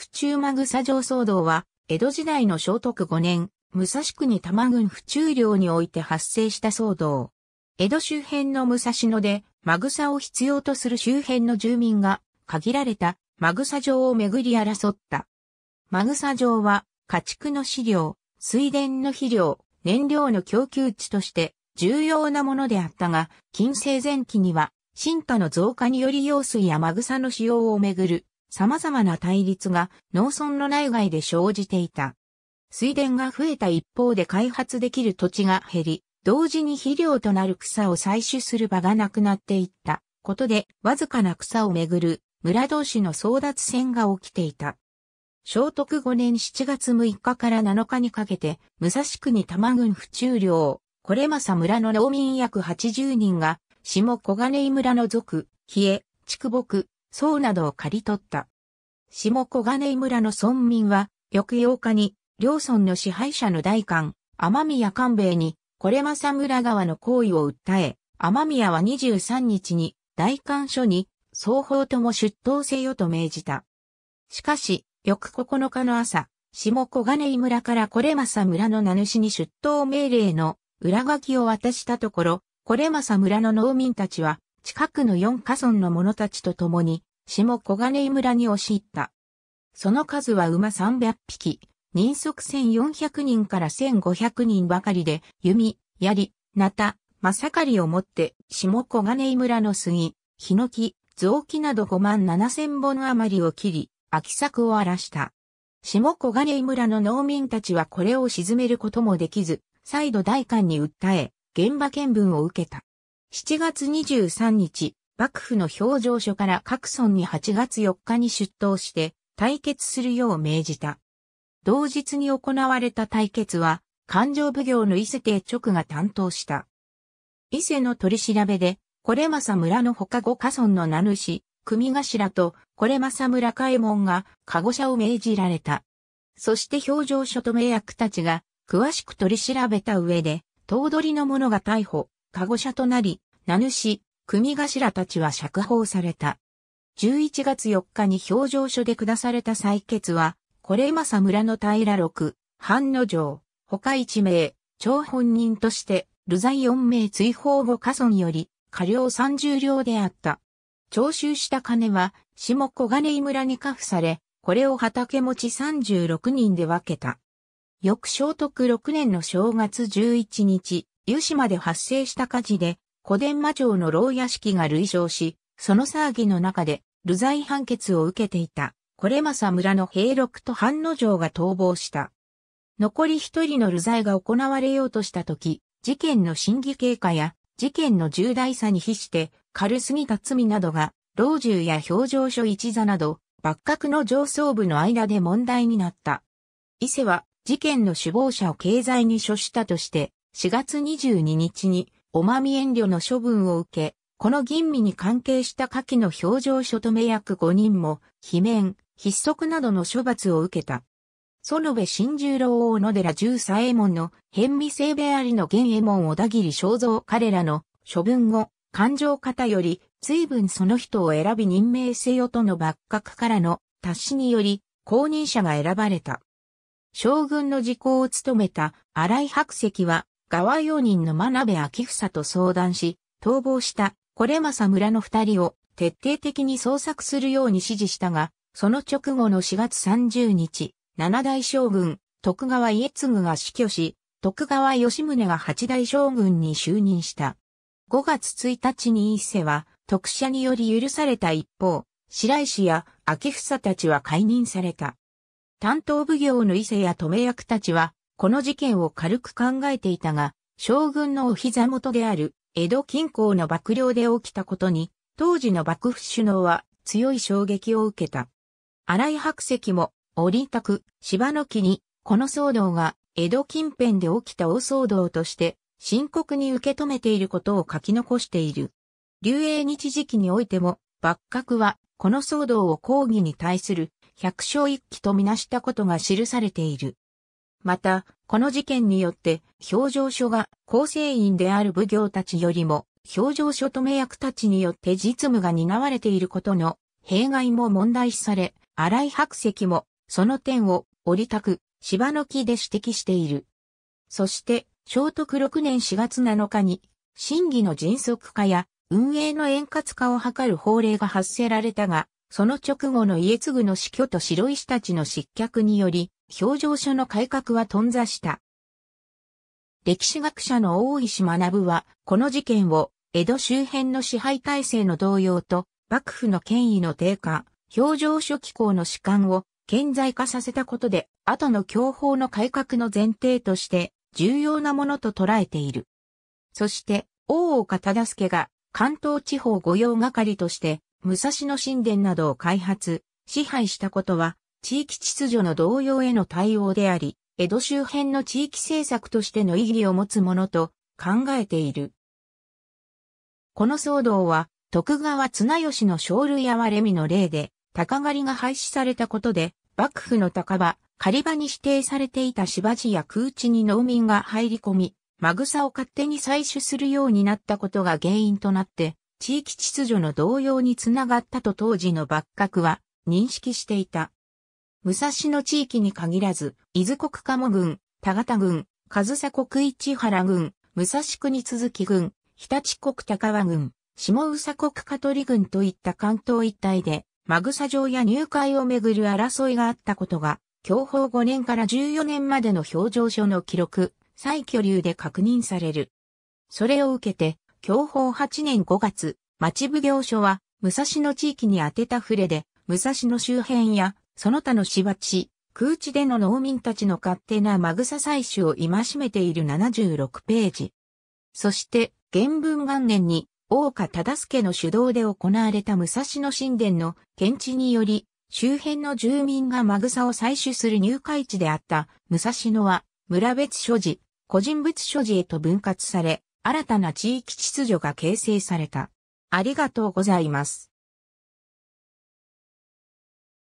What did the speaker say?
府中間草城騒動は、江戸時代の聖徳5年、武蔵国多摩郡府中領において発生した騒動。江戸周辺の武蔵野で、グサを必要とする周辺の住民が、限られたグサ城をめぐり争った。グサ城は、家畜の飼料、水田の肥料、燃料の供給地として重要なものであったが、近世前期には、進化の増加により用水やマグサの使用をめぐる様々な対立が農村の内外で生じていた。水田が増えた一方で開発できる土地が減り、同時に肥料となる草を採取する場がなくなっていったことで、わずかな草をめぐる村同士の争奪戦が起きていた。聖徳5年7月6日から7日にかけて、武蔵区に多摩郡府中領、これまさ村の農民約80人が、下小金井村の族、比叡、畜牧、うなどを刈り取った。下小金井村の村民は、翌8日に、両村の支配者の大官、天宮官兵衛に、これまさ村川の行為を訴え、天宮は23日に、大官所に、双方とも出頭せよと命じた。しかし、翌9日の朝、下小金井村からこれまさ村の名主に出頭命令の裏書きを渡したところ、これまさ村の農民たちは、近くの四家村の者たちと共に、下小金井村に押し入った。その数は馬300匹、人足1400人から1500人ばかりで、弓、槍、なた、まさかりを持って、下小金井村の杉、ヒノキ、雑木など5万7千本余りを切り、秋作を荒らした。下小金井村の農民たちはこれを沈めることもできず、再度大官に訴え、現場見分を受けた。7月23日、幕府の表情書から各村に8月4日に出頭して対決するよう命じた。同日に行われた対決は、勘定奉行の伊勢定直が担当した。伊勢の取り調べで、これまさ村の他五家村の名主、組頭と、これまさ村開門が、加護者を命じられた。そして表情書と名役たちが、詳しく取り調べた上で、頭取の者が逮捕、加護者となり、名主、組頭たちは釈放された。11月4日に表情書で下された採決は、これ政村の平六、半の城、他一名、張本人として、流罪四名追放後家村より、過料30両であった。徴収した金は、下小金井村にカ付され、これを畑持ち36人で分けた。翌聖徳6年の正月11日、湯島で発生した火事で、古伝魔城の牢屋敷が類焼し、その騒ぎの中で、流罪判決を受けていた、これまさ村の兵六と半野城が逃亡した。残り一人の流罪が行われようとした時、事件の審議経過や、事件の重大さに比して、軽すぎた罪などが、老中や表情書一座など、幕閣の上層部の間で問題になった。伊勢は、事件の首謀者を経済に処したとして、4月22日に、おまみ遠慮の処分を受け、この吟味に関係した下記の表情書止め役5人も、罷免、筆則などの処罰を受けた。園部新十郎大野寺十左衛門の変微性部ありの玄右衛門小田切正蔵彼らの処分後、感情方より随分その人を選び任命せよとの幕閣からの達しにより後任者が選ばれた。将軍の事項を務めた荒井白石は側用人の真鍋昭房と相談し、逃亡した、こま政村の二人を徹底的に捜索するように指示したが、その直後の4月30日、七代将軍、徳川家継が死去し、徳川吉宗が八代将軍に就任した。5月1日に伊勢は、特赦により許された一方、白石や昭房たちは解任された。担当奉行の伊勢や留役たちは、この事件を軽く考えていたが、将軍のお膝元である江戸近郊の幕僚で起きたことに、当時の幕府首脳は強い衝撃を受けた。荒井白石も、折たく、芝の木に、この騒動が江戸近辺で起きた大騒動として深刻に受け止めていることを書き残している。流英日時期においても、幕閣はこの騒動を抗議に対する百姓一揆とみなしたことが記されている。また、この事件によって、表情書が構成員である奉行たちよりも、表情書止め役たちによって実務が担われていることの弊害も問題視され、荒井白石もその点を折りたく芝の木で指摘している。そして、聖徳6年4月7日に、審議の迅速化や運営の円滑化を図る法令が発せられたが、その直後の家継の死去と白石たちの失脚により、表情書の改革は頓挫した。歴史学者の大石学は、この事件を、江戸周辺の支配体制の動揺と、幕府の権威の低下、表情書機構の主観を、顕在化させたことで、後の教法の改革の前提として、重要なものと捉えている。そして、大岡忠助が、関東地方御用係として、武蔵野神殿などを開発、支配したことは、地域秩序の動揺への対応であり、江戸周辺の地域政策としての意義を持つものと考えている。この騒動は、徳川綱吉の生類哀れみの例で、鷹狩りが廃止されたことで、幕府の鷹場、狩り場に指定されていた芝地や空地に農民が入り込み、マグサを勝手に採取するようになったことが原因となって、地域秩序の動揺につながったと当時の幕閣は認識していた。武蔵野地域に限らず、伊豆国鴨郡、田形郡、上総国市原郡、武蔵国続き郡、日立国高和郡、下宇佐国香取郡といった関東一帯で、マグサ城や入会をめぐる争いがあったことが、享保5年から14年までの表情書の記録、再居留で確認される。それを受けて、享保8年5月、町奉行所は、武蔵野地域に宛てたれで、武蔵野周辺やその他の芝地、空地での農民たちの勝手なマグサ採取を戒めている76ページ。そして、原文元年に、大岡忠助の主導で行われた武蔵野神殿の検知により、周辺の住民がマグサを採取する入会地であった武蔵野は、村別所持、個人物所持へと分割され、新たな地域秩序が形成された。ありがとうございます。